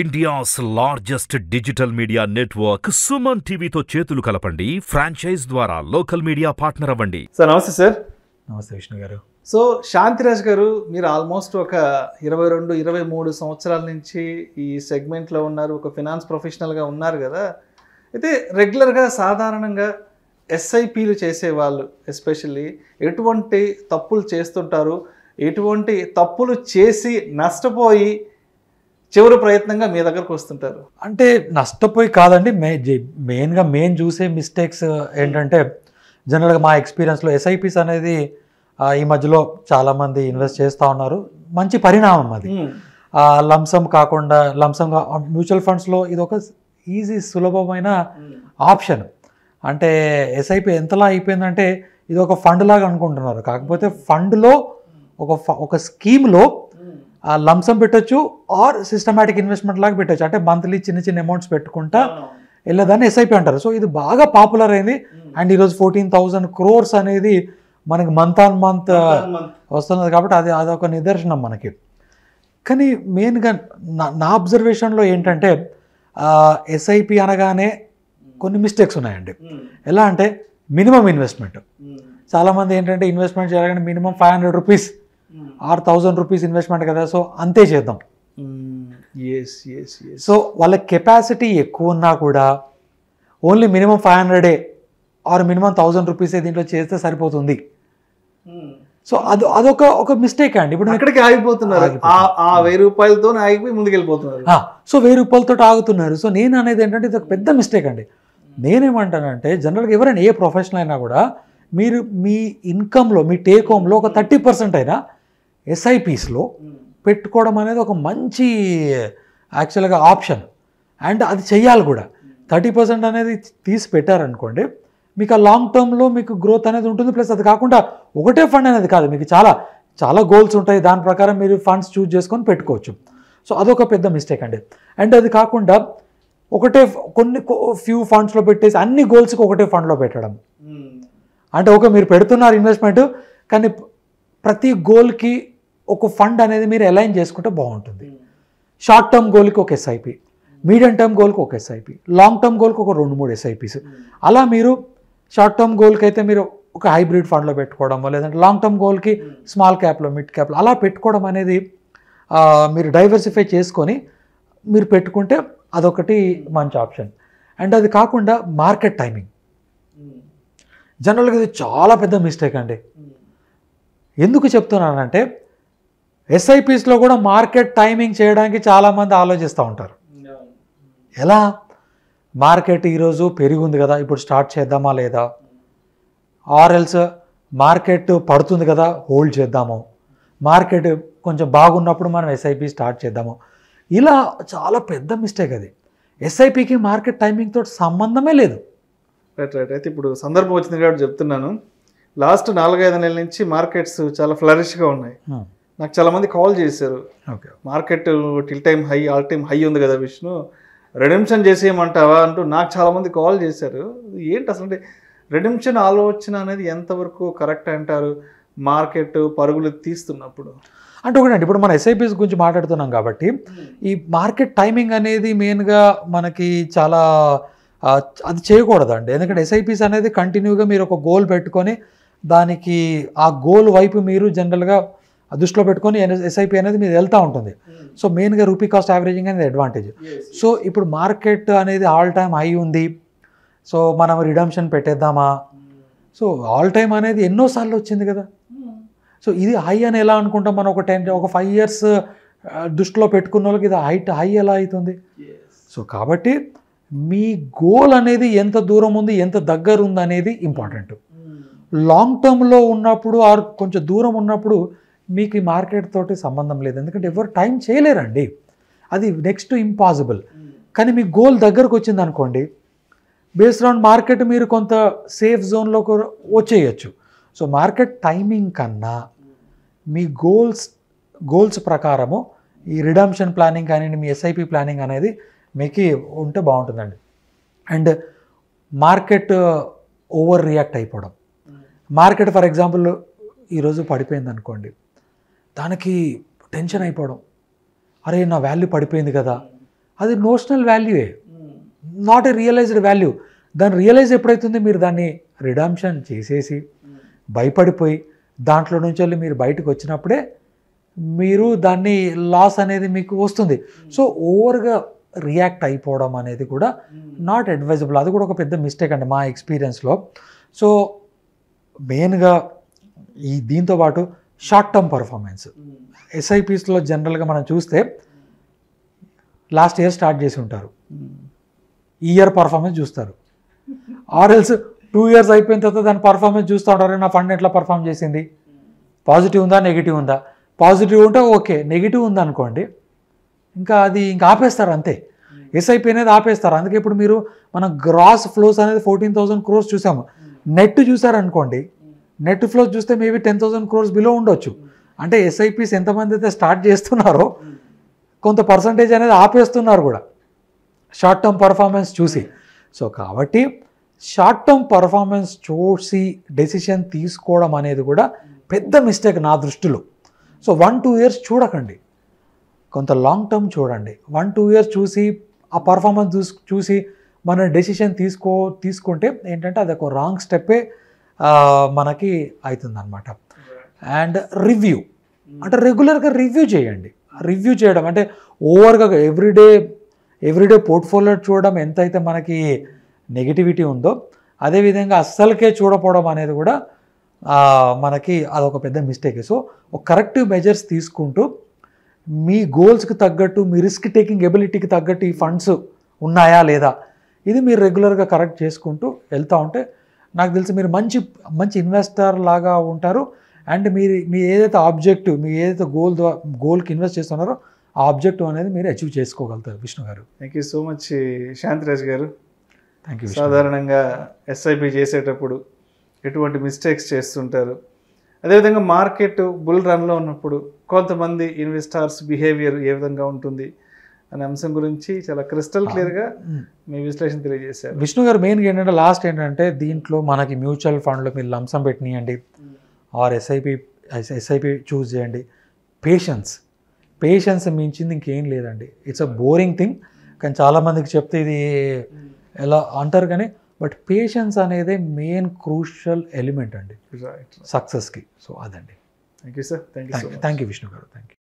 India's largest digital media network Suman టీవీతో చేతులు కలపండి ఫ్రాంచైజ్ ద్వారా లోకల్ మీడియా పార్ట్నర్ అవ్వండి సార్ నమస్తే సార్ నమస్తే విష్ణు గారు సో శాంతిరాజ్ గారు మీరు ఆల్మోస్ట్ ఒక ఇరవై రెండు ఇరవై మూడు సంవత్సరాల నుంచి ఈ సెగ్మెంట్లో ఉన్నారు ఒక ఫినాన్స్ ప్రొఫెషనల్గా ఉన్నారు కదా అయితే రెగ్యులర్గా సాధారణంగా ఎస్ఐపీలు చేసేవాళ్ళు ఎస్పెషల్లీ ఎటువంటి తప్పులు చేస్తుంటారు ఎటువంటి తప్పులు చేసి నష్టపోయి చివరి ప్రయత్నంగా మీ దగ్గరకు వస్తుంటారు అంటే నష్టపోయి కాదండి మే మెయిన్గా మెయిన్ చూసే మిస్టేక్స్ ఏంటంటే జనరల్గా మా ఎక్స్పీరియన్స్లో ఎస్ఐపిస్ అనేది ఈ మధ్యలో చాలామంది ఇన్వెస్ట్ చేస్తూ ఉన్నారు మంచి పరిణామం అది లంసం కాకుండా లంసంగా మ్యూచువల్ ఫండ్స్లో ఇది ఒక ఈజీ సులభమైన ఆప్షన్ అంటే ఎస్ఐపి ఎంతలా అయిపోయిందంటే ఇది ఒక ఫండ్ లాగా అనుకుంటున్నారు కాకపోతే ఫండ్లో ఒక ఒక స్కీమ్లో లంసం పెట్టచ్చు ఆర్ సిస్టమేటిక్ ఇన్వెస్ట్మెంట్ లాగా పెట్టొచ్చు అంటే మంత్లీ చిన్న చిన్న అమౌంట్స్ పెట్టుకుంటా వెళ్ళేదాన్ని ఎస్ఐపి అంటారు సో ఇది బాగా పాపులర్ అయింది అండ్ ఈరోజు ఫోర్టీన్ థౌజండ్ క్రోర్స్ అనేది మనకి మంత్ ఆన్ మంత్ వస్తున్నది కాబట్టి అది అదొక నిదర్శనం మనకి కానీ మెయిన్గా నా అబ్జర్వేషన్లో ఏంటంటే ఎస్ఐపి అనగానే కొన్ని మిస్టేక్స్ ఉన్నాయండి ఎలా అంటే మినిమం ఇన్వెస్ట్మెంట్ చాలామంది ఏంటంటే ఇన్వెస్ట్మెంట్ చేయాలంటే minimum five hundred rupees or thousand rupees investment కదా సో అంతే చేద్దాం సో వాళ్ళ కెపాసిటీ ఎక్కువ ఉన్నా కూడా ఓన్లీ మినిమం ఫైవ్ హండ్రెడే ఆర్ మినిమం థౌజండ్ రూపీసే దీంట్లో చేస్తే సరిపోతుంది సో అది అదొక ఒక మిస్టేక్ అండి ఇప్పుడు ఇక్కడికి ఆగిపోతున్నారు ఆ వెయ్యి రూపాయలతో ఆగిపోయి ముందుకెళ్ళిపోతున్నారు సో వెయ్యి రూపాయలతో ఆగుతున్నారు సో నేను అనేది ఏంటంటే ఇది ఒక పెద్ద మిస్టేక్ అండి నేనేమంటానంటే జనరల్గా ఎవరైనా ఏ ప్రొఫెషనల్ అయినా కూడా మీరు మీ ఇన్కంలో మీ టేక్ హోమ్లో ఒక థర్టీ పర్సెంట్ అయినా ఎస్ఐపిస్లో పెట్టుకోవడం అనేది ఒక మంచి యాక్చువల్గా ఆప్షన్ అండ్ అది చెయ్యాలి కూడా థర్టీ పర్సెంట్ అనేది తీసి పెట్టారనుకోండి మీకు ఆ లాంగ్ టర్మ్లో మీకు గ్రోత్ అనేది ఉంటుంది ప్లస్ అది కాకుండా ఒకటే ఫండ్ అనేది కాదు మీకు చాలా చాలా గోల్స్ ఉంటాయి దాని ప్రకారం మీరు ఫండ్స్ చూజ్ చేసుకొని పెట్టుకోవచ్చు సో అదొక పెద్ద మిస్టేక్ అండి అండ్ అది కాకుండా ఒకటే కొన్ని ఫ్యూ ఫండ్స్లో పెట్టేసి అన్ని గోల్స్కి ఒకటే ఫండ్లో పెట్టడం అంటే ఓకే మీరు పెడుతున్నారు ఇన్వెస్ట్మెంట్ కానీ ప్రతి గోల్కి ఒక ఫండ్ అనేది మీరు అలైన్ చేసుకుంటే బాగుంటుంది hmm. షార్ట్ టర్మ్ గోల్కి ఒక ఎస్ఐపి మీడియం టర్మ్ గోల్కి ఒక ఎస్ఐపి లాంగ్ టర్మ్ గోల్కి ఒక రెండు మూడు ఎస్ఐపీస్ hmm. అలా మీరు షార్ట్ టర్మ్ గోల్కి అయితే మీరు ఒక హైబ్రిడ్ ఫండ్లో పెట్టుకోవడం లేదంటే లాంగ్ టర్మ్ గోల్కి hmm. స్మాల్ క్యాప్లో మిడ్ క్యాప్లో అలా పెట్టుకోవడం అనేది మీరు డైవర్సిఫై చేసుకొని మీరు పెట్టుకుంటే అదొకటి మంచి ఆప్షన్ అండ్ అది కాకుండా మార్కెట్ టైమింగ్ జనరల్గా ఇది చాలా పెద్ద మిస్టేక్ అండి ఎందుకు చెప్తున్నానంటే ఎస్ఐపిస్లో కూడా మార్కెట్ టైమింగ్ చేయడానికి చాలామంది ఆలోచిస్తూ ఉంటారు ఎలా మార్కెట్ ఈరోజు పెరిగింది కదా ఇప్పుడు స్టార్ట్ చేద్దామా లేదా ఆర్ఎల్స్ మార్కెట్ పడుతుంది కదా హోల్డ్ చేద్దాము మార్కెట్ కొంచెం బాగున్నప్పుడు మనం ఎస్ఐపి స్టార్ట్ చేద్దాము ఇలా చాలా పెద్ద మిస్టేక్ అది ఎస్ఐపికి మార్కెట్ టైమింగ్తో సంబంధమే లేదు రైట్ రైట్ అయితే ఇప్పుడు సందర్భం వచ్చింది కాబట్టి చెప్తున్నాను లాస్ట్ నాలుగైదు నెలల నుంచి మార్కెట్స్ చాలా ఫ్లరిష్గా ఉన్నాయి నాకు చాలామంది కాల్ చేశారు market till time high all time high ఉంది కదా విష్ణు రెడెంప్షన్ చేసేయమంటావా అంటూ నాకు చాలామంది కాల్ చేశారు ఏంటి అసలు అంటే రెడెంప్షన్ ఆలోచన అనేది ఎంతవరకు కరెక్ట్ అంటారు మార్కెట్ పరుగులు తీస్తున్నప్పుడు అంటే ఒకటండి ఇప్పుడు మన ఎస్ఐపిస్ గురించి మాట్లాడుతున్నాం కాబట్టి ఈ మార్కెట్ టైమింగ్ అనేది మెయిన్గా మనకి చాలా అది చేయకూడదండి ఎందుకంటే ఎస్ఐపిస్ అనేది కంటిన్యూగా మీరు ఒక గోల్ పెట్టుకొని దానికి ఆ గోల్ వైపు మీరు జనరల్గా దృష్టిలో పెట్టుకొని ఎస్ఐపి అనేది మీరు వెళ్తూ ఉంటుంది సో మెయిన్గా రూపీ కాస్ట్ యావరేజింగ్ అనేది అడ్వాంటేజ్ సో ఇప్పుడు మార్కెట్ అనేది ఆల్ టైమ్ హై ఉంది సో మనం రిడమ్షన్ పెట్టేద్దామా సో ఆల్ టైమ్ అనేది ఎన్నోసార్లు వచ్చింది కదా hmm. సో ఇది హై అని ఎలా అనుకుంటాం మనం ఒక టెన్ ఒక ఫైవ్ ఇయర్స్ దృష్టిలో పెట్టుకున్న వాళ్ళకి ఇది హైట్ హై ఎలా అవుతుంది సో కాబట్టి మీ గోల్ అనేది ఎంత దూరం ఉంది ఎంత దగ్గర ఉంది అనేది ఇంపార్టెంట్ లాంగ్ టర్మ్లో ఉన్నప్పుడు ఆర్ కొంచెం దూరం ఉన్నప్పుడు మీకు ఈ మార్కెట్ తోటి సంబంధం లేదు ఎందుకంటే ఎవరు టైం చేయలేరండి అది నెక్స్ట్ ఇంపాసిబుల్ కానీ మీ గోల్ దగ్గరకు వచ్చింది అనుకోండి బేస్డ్ ఆన్ మార్కెట్ మీరు కొంత సేఫ్ జోన్లో వచ్చేయచ్చు సో మార్కెట్ టైమింగ్ కన్నా మీ గోల్స్ గోల్స్ ప్రకారము ఈ రిడమ్షన్ ప్లానింగ్ కానివ్వండి మీ ఎస్ఐపి ప్లానింగ్ అనేది మీకు ఉంటే బాగుంటుందండి అండ్ మార్కెట్ ఓవర్ రియాక్ట్ అయిపోవడం మార్కెట్ ఫర్ ఎగ్జాంపుల్ ఈరోజు పడిపోయింది అనుకోండి దానికి టెన్షన్ అయిపోవడం అరే నా వాల్యూ పడిపోయింది కదా అది నోషనల్ వాల్యూయే నాట్ ఏ రియలైజ్డ్ వాల్యూ దాన్ని రియలైజ్ ఎప్పుడైతుంది మీరు దాన్ని రిడాంప్షన్ చేసేసి భయపడిపోయి దాంట్లో నుంచి వెళ్ళి మీరు బయటకు వచ్చినప్పుడే మీరు దాన్ని లాస్ అనేది మీకు వస్తుంది సో ఓవర్గా రియాక్ట్ అయిపోవడం అనేది కూడా hmm. నాట్ అడ్వైజబుల్ అది కూడా ఒక పెద్ద మిస్టేక్ అండి మా ఎక్స్పీరియన్స్లో సో మెయిన్గా ఈ దీంతో పాటు షార్ట్ టర్మ్ పర్ఫార్మెన్స్ ఎస్ఐపిస్లో hmm. జనరల్గా మనం చూస్తే లాస్ట్ ఇయర్ స్టార్ట్ చేసి ఉంటారు hmm. ఈ ఇయర్ పర్ఫార్మెన్స్ చూస్తారు ఆర్ఎల్స్ టూ ఇయర్స్ అయిపోయిన తర్వాత దాని పర్ఫార్మెన్స్ చూస్తూ ఉంటారు నా ఫండ్ ఎట్లా పర్ఫామ్ చేసింది పాజిటివ్ ఉందా నెగిటివ్ ఉందా పాజిటివ్ ఉంటే ఓకే నెగిటివ్ ఉందనుకోండి ఇంకా అది ఇంకా ఆపేస్తారు అంతే ఎస్ఐపి hmm. అనేది ఆపేస్తారు అందుకే ఇప్పుడు మీరు మనం గ్రాస్ ఫ్లోస్ అనేది ఫోర్టీన్ థౌసండ్ క్రోర్స్ చూసాము నెట్ చూసారనుకోండి నెట్ ఫ్లో చూస్తే maybe ten thousand crores below ఉండొచ్చు అంటే ఎస్ఐపిస్ ఎంతమంది అయితే స్టార్ట్ చేస్తున్నారో కొంత పర్సంటేజ్ అనేది ఆపేస్తున్నారు కూడా షార్ట్ టర్మ్ పర్ఫార్మెన్స్ చూసి సో కాబట్టి షార్ట్ టర్మ్ పర్ఫార్మెన్స్ చూసి డెసిషన్ తీసుకోవడం అనేది కూడా పెద్ద మిస్టేక్ నా దృష్టిలో సో వన్ టూ ఇయర్స్ చూడకండి కొంత లాంగ్ టర్మ్ చూడండి వన్ టూ ఇయర్స్ చూసి ఆ పర్ఫార్మెన్స్ చూసి మన డెసిషన్ తీసుకో తీసుకుంటే ఏంటంటే అది ఒక రాంగ్ స్టెప్పే మనకి అవుతుందన్నమాట అండ్ రివ్యూ hmm. అంటే రెగ్యులర్గా రివ్యూ చేయండి రివ్యూ చేయడం అంటే ఓవర్గా ఎవ్రీడే ఎవ్రీడే పోర్ట్ఫోలియో చూడడం ఎంతైతే మనకి నెగిటివిటీ ఉందో అదేవిధంగా అస్సలకే చూడపోవడం అనేది కూడా మనకి అదొక పెద్ద మిస్టేక్ సో ఒక కరెక్టివ్ మెజర్స్ తీసుకుంటూ మీ గోల్స్కి తగ్గట్టు మీ రిస్క్ టేకింగ్ ఎబిలిటీకి తగ్గట్టు ఈ ఫండ్స్ ఉన్నాయా లేదా ఇది మీరు రెగ్యులర్గా కరెక్ట్ చేసుకుంటూ వెళ్తూ ఉంటే నాకు తెలిసి మీరు మంచి మంచి ఇన్వెస్టర్ లాగా ఉంటారు అండ్ మీరు మీ ఏదైతే ఆబ్జెక్టివ్ మీ ఏదైతే గోల్ ద్వారా గోల్కి ఇన్వెస్ట్ చేస్తున్నారో ఆ ఆబ్జెక్టివ్ అనేది మీరు అచీవ్ చేసుకోగలుగుతారు Vishnu garu thank you so much Shantiraj garu thank you సాధారణంగా ఎస్ఐపి చేసేటప్పుడు ఎటువంటి మిస్టేక్స్ చేస్తుంటారు అదేవిధంగా మార్కెట్ బుల్ రన్లో ఉన్నప్పుడు కొంతమంది ఇన్వెస్టార్స్ బిహేవియర్ ఏ విధంగా ఉంటుంది అనే అంశం గురించి చాలా క్రిస్టల్ క్లియర్గా మీ విశ్లేషణ తెలియజేశారు విష్ణు గారు మెయిన్గా ఏంటంటే లాస్ట్ ఏంటంటే దీంట్లో మనకి మ్యూచువల్ ఫండ్లో మీరు లంసం పెట్టినాయండి ఆర్ ఎస్ఐపి ఎస్ఐపి చూస్ చేయండి పేషెన్స్ పేషెన్స్ మించింది ఇంకేం లేదండి ఇట్స్ అ బోరింగ్ థింగ్ కానీ చాలామందికి చెప్తే ఇది ఎలా అంటారు కానీ బట్ పేషెన్స్ అనేది మెయిన్ క్రూషల్ ఎలిమెంట్ అండి సక్సెస్కి సో అదండి thank you sir thank you thank you Vishnu garu thank you